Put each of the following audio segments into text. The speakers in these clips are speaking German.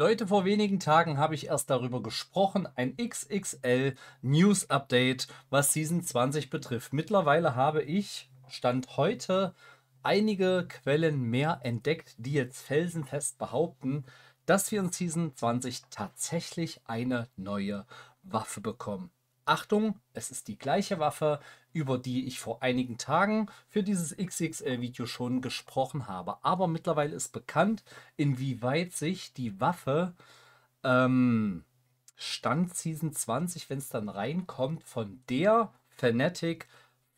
Leute, vor wenigen Tagen habe ich erst darüber gesprochen, ein XXL News Update, was Season 20 betrifft. Mittlerweile habe ich, Stand heute, einige Quellen mehr entdeckt, die jetzt felsenfest behaupten, dass wir in Season 20 tatsächlich eine neue Waffe bekommen. Achtung, es ist die gleiche Waffe, über die ich vor einigen Tagen für dieses XXL-Video schon gesprochen habe. Aber mittlerweile ist bekannt, inwieweit sich die Waffe ähm, Stand Season 20, wenn es dann reinkommt, von der Fanatic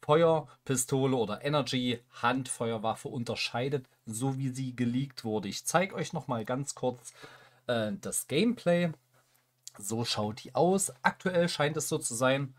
Feuerpistole oder Energy Handfeuerwaffe unterscheidet, so wie sie geleakt wurde. Ich zeige euch nochmal ganz kurz äh, das Gameplay so schaut die aus. Aktuell scheint es so zu sein,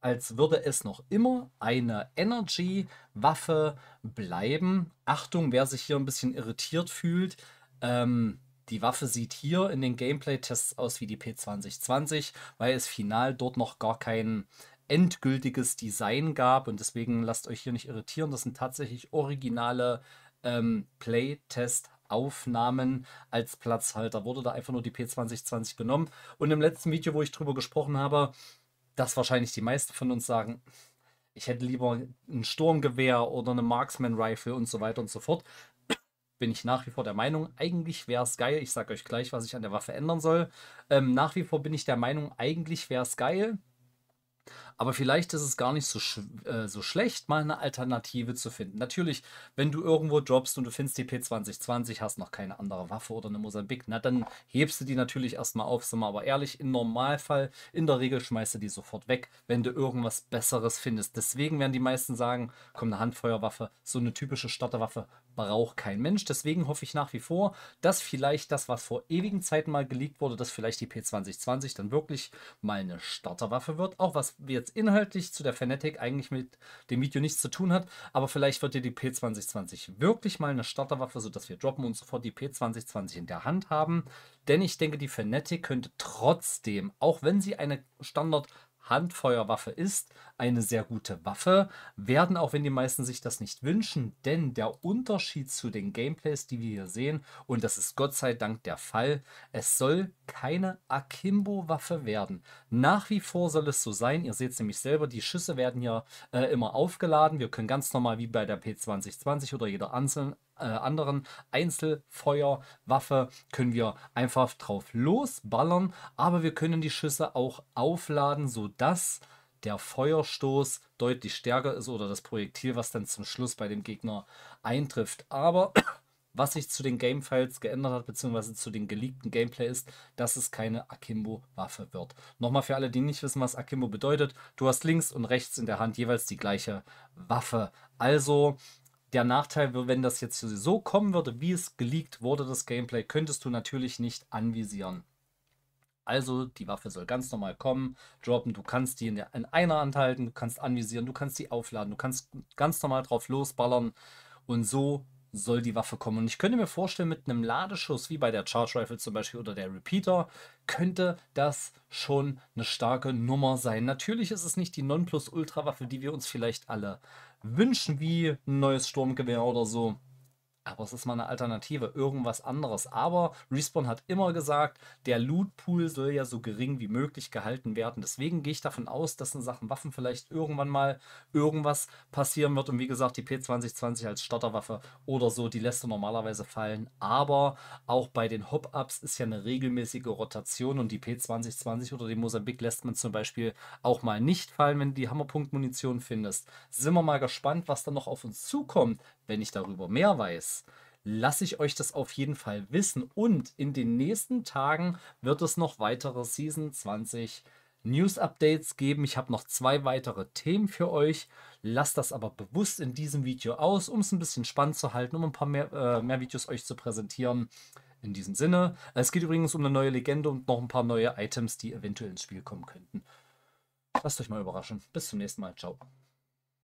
als würde es noch immer eine Energy-Waffe bleiben. Achtung, wer sich hier ein bisschen irritiert fühlt. Ähm, die Waffe sieht hier in den Gameplay-Tests aus wie die P2020, weil es final dort noch gar kein endgültiges Design gab. Und deswegen lasst euch hier nicht irritieren. Das sind tatsächlich originale ähm, Playtest Aufnahmen als Platzhalter. Wurde da einfach nur die P2020 genommen. Und im letzten Video, wo ich drüber gesprochen habe, dass wahrscheinlich die meisten von uns sagen, ich hätte lieber ein Sturmgewehr oder eine Marksman Rifle und so weiter und so fort. Bin ich nach wie vor der Meinung, eigentlich wäre es geil. Ich sage euch gleich, was ich an der Waffe ändern soll. Ähm, nach wie vor bin ich der Meinung, eigentlich wäre es geil, aber vielleicht ist es gar nicht so, sch äh, so schlecht, mal eine Alternative zu finden. Natürlich, wenn du irgendwo droppst und du findest die P2020, hast noch keine andere Waffe oder eine Mosambik, na dann hebst du die natürlich erstmal auf. Sind wir aber ehrlich, im Normalfall, in der Regel schmeißt du die sofort weg, wenn du irgendwas Besseres findest. Deswegen werden die meisten sagen, komm, eine Handfeuerwaffe, so eine typische Starterwaffe braucht kein Mensch. Deswegen hoffe ich nach wie vor, dass vielleicht das, was vor ewigen Zeiten mal geleakt wurde, dass vielleicht die P2020 dann wirklich mal eine Starterwaffe wird. Auch was wir jetzt inhaltlich zu der Fanatic eigentlich mit dem Video nichts zu tun hat, aber vielleicht wird dir die P2020 wirklich mal eine Starterwaffe, sodass wir droppen und sofort die P2020 in der Hand haben. Denn ich denke, die Fanatic könnte trotzdem, auch wenn sie eine Standard Handfeuerwaffe ist eine sehr gute Waffe, werden auch wenn die meisten sich das nicht wünschen, denn der Unterschied zu den Gameplays, die wir hier sehen, und das ist Gott sei Dank der Fall, es soll keine Akimbo-Waffe werden. Nach wie vor soll es so sein, ihr seht es nämlich selber, die Schüsse werden hier äh, immer aufgeladen, wir können ganz normal wie bei der P2020 oder jeder einzelnen äh, anderen Einzelfeuerwaffe können wir einfach drauf losballern, aber wir können die Schüsse auch aufladen, sodass der Feuerstoß deutlich stärker ist oder das Projektil, was dann zum Schluss bei dem Gegner eintrifft. Aber was sich zu den Gamefiles geändert hat, beziehungsweise zu den geleakten Gameplay ist, dass es keine Akimbo-Waffe wird. Nochmal für alle, die nicht wissen, was Akimbo bedeutet, du hast links und rechts in der Hand jeweils die gleiche Waffe. Also der Nachteil, wenn das jetzt so kommen würde, wie es geleakt wurde, das Gameplay, könntest du natürlich nicht anvisieren. Also die Waffe soll ganz normal kommen, droppen, du kannst die in, der, in einer Hand halten, du kannst anvisieren, du kannst die aufladen, du kannst ganz normal drauf losballern und so soll die Waffe kommen. Und ich könnte mir vorstellen, mit einem Ladeschuss, wie bei der Charge Rifle zum Beispiel oder der Repeater, könnte das schon eine starke Nummer sein. Natürlich ist es nicht die nonplus ultra waffe die wir uns vielleicht alle wünschen, wie ein neues Sturmgewehr oder so aber es ist mal eine Alternative, irgendwas anderes. Aber Respawn hat immer gesagt, der Loot-Pool soll ja so gering wie möglich gehalten werden. Deswegen gehe ich davon aus, dass in Sachen Waffen vielleicht irgendwann mal irgendwas passieren wird. Und wie gesagt, die P2020 als Starterwaffe oder so, die lässt du normalerweise fallen. Aber auch bei den Hop-Ups ist ja eine regelmäßige Rotation und die P2020 oder die Mosambik lässt man zum Beispiel auch mal nicht fallen, wenn du die Hammerpunkt-Munition findest. Sind wir mal gespannt, was da noch auf uns zukommt. Wenn ich darüber mehr weiß, lasse ich euch das auf jeden Fall wissen. Und in den nächsten Tagen wird es noch weitere Season 20 News Updates geben. Ich habe noch zwei weitere Themen für euch. Lasst das aber bewusst in diesem Video aus, um es ein bisschen spannend zu halten, um ein paar mehr, äh, mehr Videos euch zu präsentieren. In diesem Sinne, es geht übrigens um eine neue Legende und noch ein paar neue Items, die eventuell ins Spiel kommen könnten. Lasst euch mal überraschen. Bis zum nächsten Mal. Ciao.